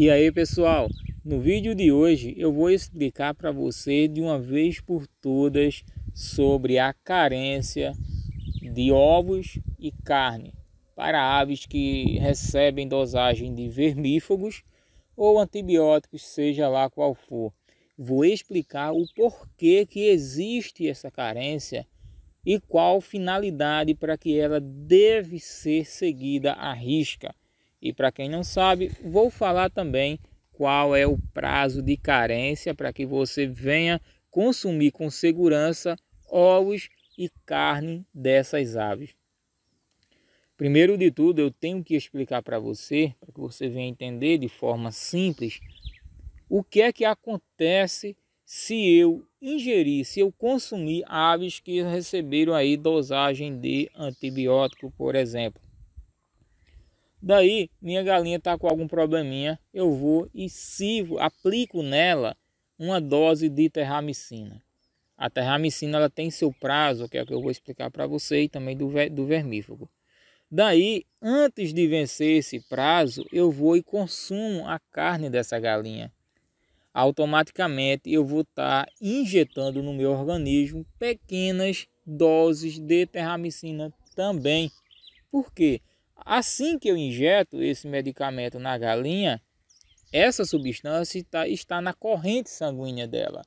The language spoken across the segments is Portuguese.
E aí pessoal, no vídeo de hoje eu vou explicar para você de uma vez por todas sobre a carência de ovos e carne para aves que recebem dosagem de vermífugos ou antibióticos, seja lá qual for. Vou explicar o porquê que existe essa carência e qual finalidade para que ela deve ser seguida à risca. E para quem não sabe, vou falar também qual é o prazo de carência para que você venha consumir com segurança ovos e carne dessas aves. Primeiro de tudo, eu tenho que explicar para você, para que você venha entender de forma simples, o que é que acontece se eu ingerir, se eu consumir aves que receberam aí dosagem de antibiótico, por exemplo. Daí, minha galinha está com algum probleminha, eu vou e sirvo, aplico nela uma dose de terramicina. A terramicina ela tem seu prazo, que é o que eu vou explicar para você, e também do, do vermífugo. Daí, antes de vencer esse prazo, eu vou e consumo a carne dessa galinha. Automaticamente eu vou estar tá injetando no meu organismo pequenas doses de terramicina também. Por quê? Assim que eu injeto esse medicamento na galinha, essa substância está, está na corrente sanguínea dela.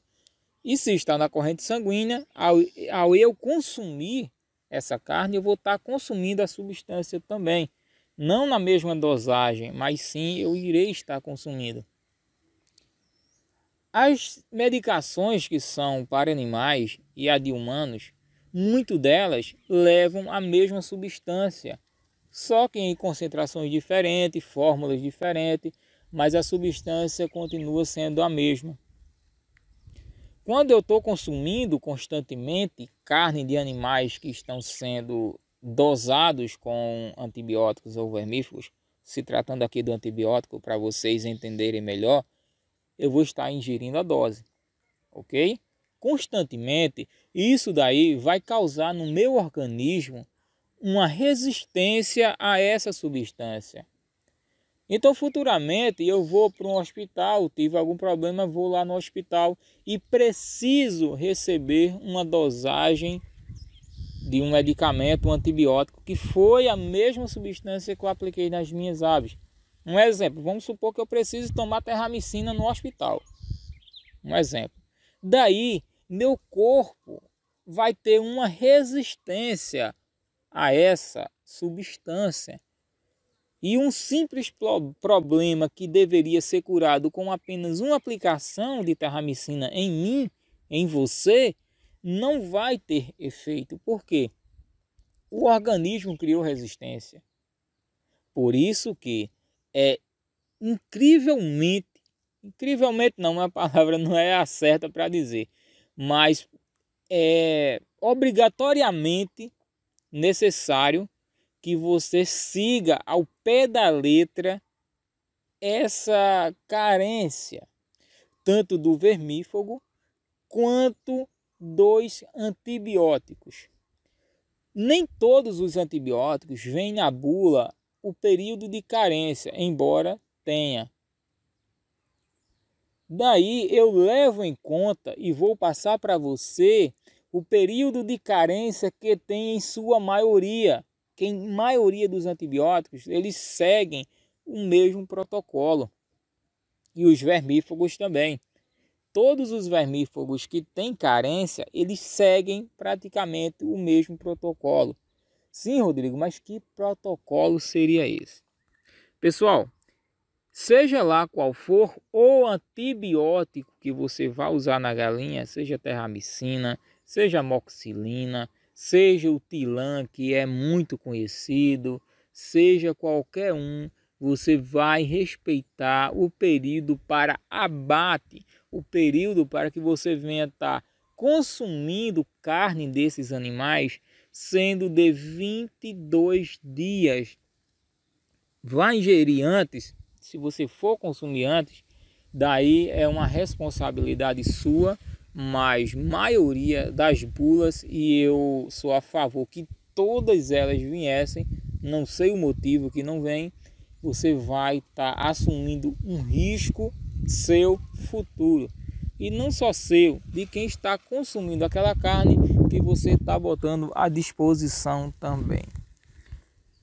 E se está na corrente sanguínea, ao, ao eu consumir essa carne, eu vou estar tá consumindo a substância também. Não na mesma dosagem, mas sim eu irei estar consumindo. As medicações que são para animais e a de humanos, muito delas levam a mesma substância só que em concentrações diferentes, fórmulas diferentes, mas a substância continua sendo a mesma. Quando eu estou consumindo constantemente carne de animais que estão sendo dosados com antibióticos ou vermífugos, se tratando aqui do antibiótico para vocês entenderem melhor, eu vou estar ingerindo a dose, ok? Constantemente, isso daí vai causar no meu organismo uma resistência a essa substância. Então, futuramente, eu vou para um hospital, tive algum problema, vou lá no hospital e preciso receber uma dosagem de um medicamento, um antibiótico, que foi a mesma substância que eu apliquei nas minhas aves. Um exemplo, vamos supor que eu preciso tomar terramicina no hospital. Um exemplo. Daí, meu corpo vai ter uma resistência a essa substância. E um simples problema que deveria ser curado com apenas uma aplicação de terramicina em mim, em você, não vai ter efeito. Por quê? O organismo criou resistência. Por isso que é incrivelmente, incrivelmente não, a palavra não é a certa para dizer, mas é obrigatoriamente necessário que você siga ao pé da letra essa carência, tanto do vermífugo quanto dos antibióticos. Nem todos os antibióticos vêm na bula o período de carência, embora tenha. Daí eu levo em conta e vou passar para você o período de carência que tem em sua maioria, que em maioria dos antibióticos, eles seguem o mesmo protocolo. E os vermífugos também. Todos os vermífugos que têm carência, eles seguem praticamente o mesmo protocolo. Sim, Rodrigo, mas que protocolo seria esse? Pessoal, seja lá qual for o antibiótico que você vai usar na galinha, seja terramicina, seja moxilina, seja o tilan, que é muito conhecido, seja qualquer um, você vai respeitar o período para abate, o período para que você venha estar tá consumindo carne desses animais, sendo de 22 dias. Vai ingerir antes se você for consumir antes, daí é uma responsabilidade sua, mas maioria das bulas e eu sou a favor que todas elas viessem, não sei o motivo que não vem, você vai estar tá assumindo um risco seu futuro. E não só seu, de quem está consumindo aquela carne que você está botando à disposição também.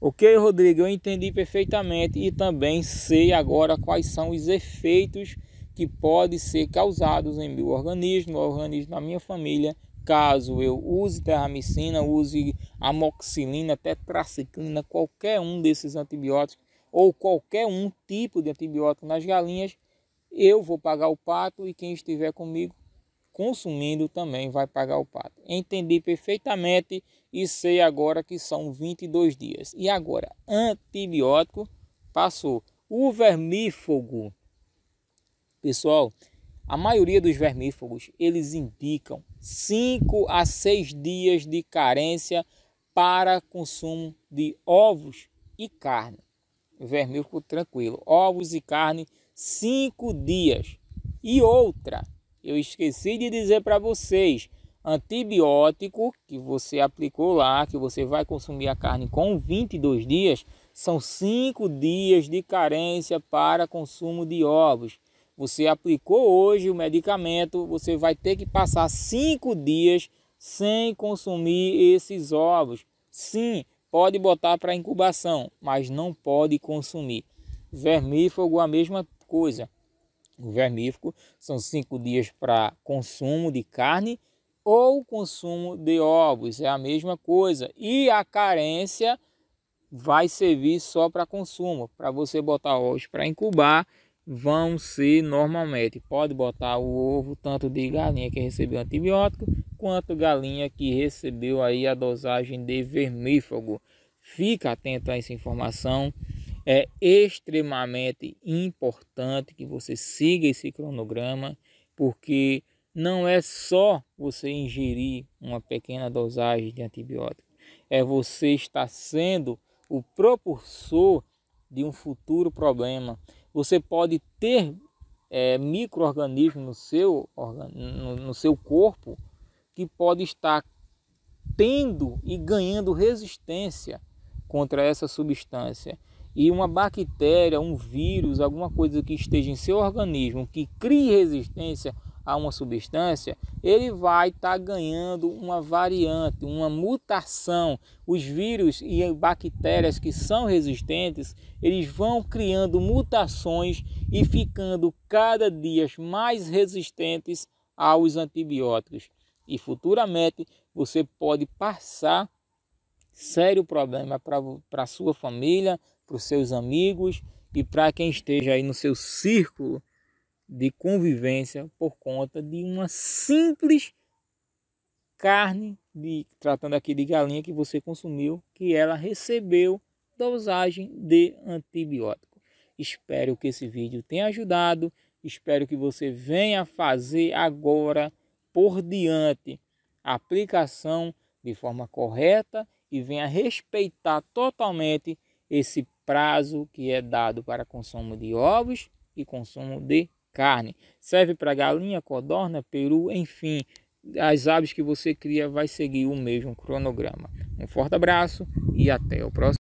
Ok, Rodrigo, eu entendi perfeitamente e também sei agora quais são os efeitos que podem ser causados em meu organismo, no organismo da minha família, caso eu use terramicina, use amoxicilina, tetraciclina, qualquer um desses antibióticos ou qualquer um tipo de antibiótico nas galinhas, eu vou pagar o pato e quem estiver comigo consumindo também vai pagar o pato. Entendi perfeitamente e sei agora que são 22 dias. E agora, antibiótico passou. O vermífugo. Pessoal, a maioria dos vermífugos, eles indicam 5 a 6 dias de carência para consumo de ovos e carne. Vermífugo tranquilo. Ovos e carne, 5 dias. E outra, eu esqueci de dizer para vocês, antibiótico que você aplicou lá, que você vai consumir a carne com 22 dias, são 5 dias de carência para consumo de ovos. Você aplicou hoje o medicamento, você vai ter que passar 5 dias sem consumir esses ovos. Sim, pode botar para incubação, mas não pode consumir. Vermífugo a mesma coisa o vermífugo, são cinco dias para consumo de carne ou consumo de ovos, é a mesma coisa. E a carência vai servir só para consumo, para você botar ovos para incubar, vão ser normalmente, pode botar o ovo tanto de galinha que recebeu antibiótico, quanto galinha que recebeu aí a dosagem de vermífugo. Fica atento a essa informação. É extremamente importante que você siga esse cronograma, porque não é só você ingerir uma pequena dosagem de antibiótico, é você estar sendo o propulsor de um futuro problema. Você pode ter é, microorganismos no seu, no, no seu corpo que pode estar tendo e ganhando resistência contra essa substância e uma bactéria, um vírus, alguma coisa que esteja em seu organismo que crie resistência a uma substância, ele vai estar tá ganhando uma variante, uma mutação. Os vírus e bactérias que são resistentes, eles vão criando mutações e ficando cada dia mais resistentes aos antibióticos. E futuramente você pode passar sério problema para a sua família, para os seus amigos e para quem esteja aí no seu círculo de convivência por conta de uma simples carne de tratando aqui de galinha que você consumiu, que ela recebeu dosagem de antibiótico. Espero que esse vídeo tenha ajudado, espero que você venha fazer agora por diante a aplicação de forma correta e venha respeitar totalmente esse prazo que é dado para consumo de ovos e consumo de carne. Serve para galinha, codorna, peru, enfim, as aves que você cria vai seguir o mesmo cronograma. Um forte abraço e até o próximo